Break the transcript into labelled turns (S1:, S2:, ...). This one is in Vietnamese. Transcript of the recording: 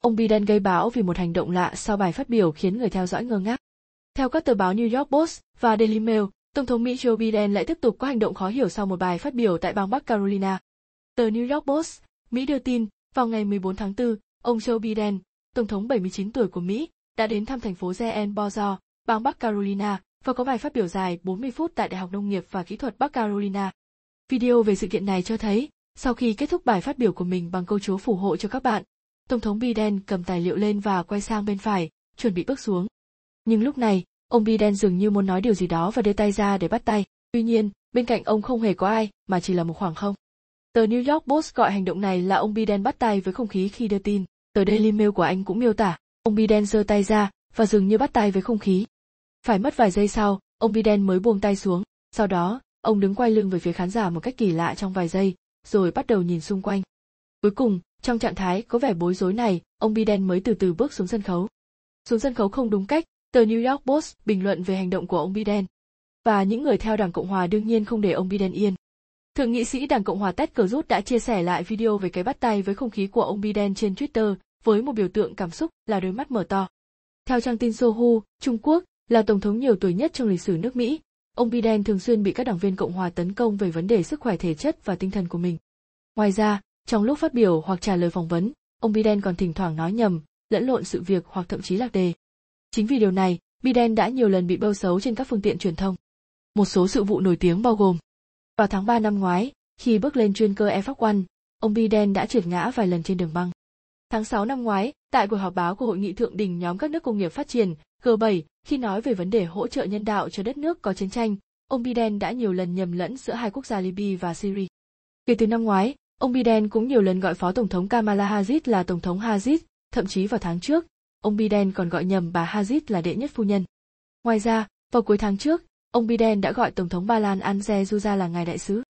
S1: Ông Biden gây bão vì một hành động lạ sau bài phát biểu khiến người theo dõi ngơ ngác. Theo các tờ báo New York Post và Daily Mail, Tổng thống Mỹ Joe Biden lại tiếp tục có hành động khó hiểu sau một bài phát biểu tại bang Bắc Carolina. Tờ New York Post, Mỹ đưa tin, vào ngày 14 tháng 4, ông Joe Biden, Tổng thống 79 tuổi của Mỹ, đã đến thăm thành phố Zeelenbozo, bang Bắc Carolina, và có bài phát biểu dài 40 phút tại Đại học Nông nghiệp và Kỹ thuật Bắc Carolina. Video về sự kiện này cho thấy, sau khi kết thúc bài phát biểu của mình bằng câu chúa phù hộ cho các bạn, Tổng thống Biden cầm tài liệu lên và quay sang bên phải, chuẩn bị bước xuống. Nhưng lúc này, ông Biden dường như muốn nói điều gì đó và đưa tay ra để bắt tay. Tuy nhiên, bên cạnh ông không hề có ai, mà chỉ là một khoảng không. Tờ New York Post gọi hành động này là ông Biden bắt tay với không khí khi đưa tin. Tờ Daily Mail của Anh cũng miêu tả, ông Biden giơ tay ra và dường như bắt tay với không khí. Phải mất vài giây sau, ông Biden mới buông tay xuống, sau đó, ông đứng quay lưng về phía khán giả một cách kỳ lạ trong vài giây, rồi bắt đầu nhìn xung quanh. Cuối cùng, trong trạng thái có vẻ bối rối này, ông Biden mới từ từ bước xuống sân khấu. Xuống sân khấu không đúng cách, tờ New York Post bình luận về hành động của ông Biden. Và những người theo Đảng Cộng Hòa đương nhiên không để ông Biden yên. Thượng nghị sĩ Đảng Cộng Hòa Ted Cruz đã chia sẻ lại video về cái bắt tay với không khí của ông Biden trên Twitter với một biểu tượng cảm xúc là đôi mắt mở to. Theo trang tin Sohu, Trung Quốc là tổng thống nhiều tuổi nhất trong lịch sử nước Mỹ. Ông Biden thường xuyên bị các đảng viên Cộng hòa tấn công về vấn đề sức khỏe thể chất và tinh thần của mình. Ngoài ra, trong lúc phát biểu hoặc trả lời phỏng vấn, ông Biden còn thỉnh thoảng nói nhầm, lẫn lộn sự việc hoặc thậm chí lạc đề. Chính vì điều này, Biden đã nhiều lần bị bêu xấu trên các phương tiện truyền thông. Một số sự vụ nổi tiếng bao gồm Vào tháng 3 năm ngoái, khi bước lên chuyên cơ Air Force One, ông Biden đã trượt ngã vài lần trên đường băng. Tháng 6 năm ngoái, tại cuộc họp báo của Hội nghị Thượng đỉnh nhóm các nước công nghiệp phát triển G7, khi nói về vấn đề hỗ trợ nhân đạo cho đất nước có chiến tranh, ông Biden đã nhiều lần nhầm lẫn giữa hai quốc gia Libya và Syria. Kể từ năm ngoái, Ông Biden cũng nhiều lần gọi Phó Tổng thống Kamala Harris là Tổng thống Harris, thậm chí vào tháng trước, ông Biden còn gọi nhầm bà Harris là đệ nhất phu nhân. Ngoài ra, vào cuối tháng trước, ông Biden đã gọi Tổng thống Ba Lan Andrzej Duda là ngài đại sứ.